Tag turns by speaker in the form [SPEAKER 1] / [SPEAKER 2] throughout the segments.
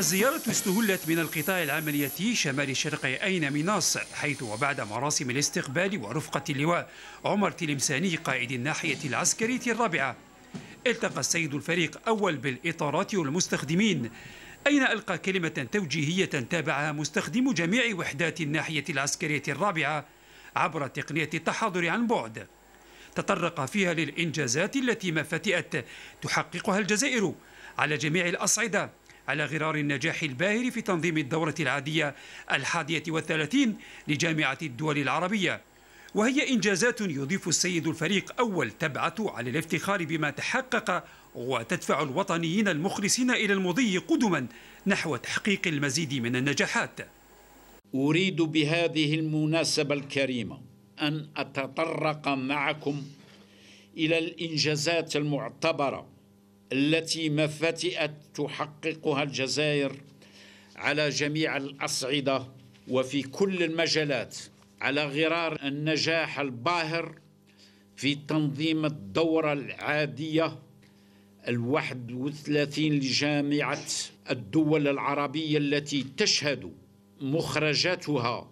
[SPEAKER 1] الزيارة استهلت من القطاع العملياتي شمال الشرق أين مناص حيث وبعد مراسم الاستقبال ورفقة اللواء عمر تلمساني قائد الناحية العسكرية الرابعة التقى السيد الفريق أول بالإطارات والمستخدمين أين ألقى كلمة توجيهية تابعها مستخدم جميع وحدات الناحية العسكرية الرابعة عبر تقنية التحاضر عن بعد تطرق فيها للإنجازات التي ما فتئت تحققها الجزائر على جميع الأصعدة على غرار النجاح الباهر في تنظيم الدورة العادية الحادية والثلاثين لجامعة الدول العربية وهي إنجازات يضيف السيد الفريق أول تبعث على الافتخار بما تحقق وتدفع الوطنيين المخلصين إلى المضي قدما نحو تحقيق المزيد
[SPEAKER 2] من النجاحات أريد بهذه المناسبة الكريمة أن أتطرق معكم إلى الإنجازات المعتبرة التي ما فتئت تحققها الجزائر على جميع الاصعده وفي كل المجالات على غرار النجاح الباهر في تنظيم الدوره العاديه الواحد وثلاثين لجامعه الدول العربيه التي تشهد مخرجاتها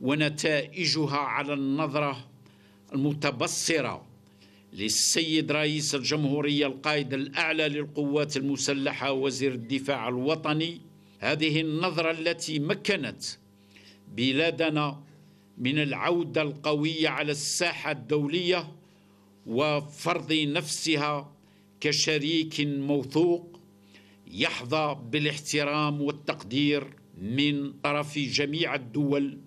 [SPEAKER 2] ونتائجها على النظره المتبصره للسيد رئيس الجمهورية القائد الأعلى للقوات المسلحة وزير الدفاع الوطني هذه النظرة التي مكنت بلادنا من العودة القوية على الساحة الدولية وفرض نفسها كشريك موثوق يحظى بالاحترام والتقدير من طرف جميع الدول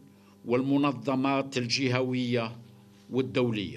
[SPEAKER 2] والمنظمات الجهوية والدولية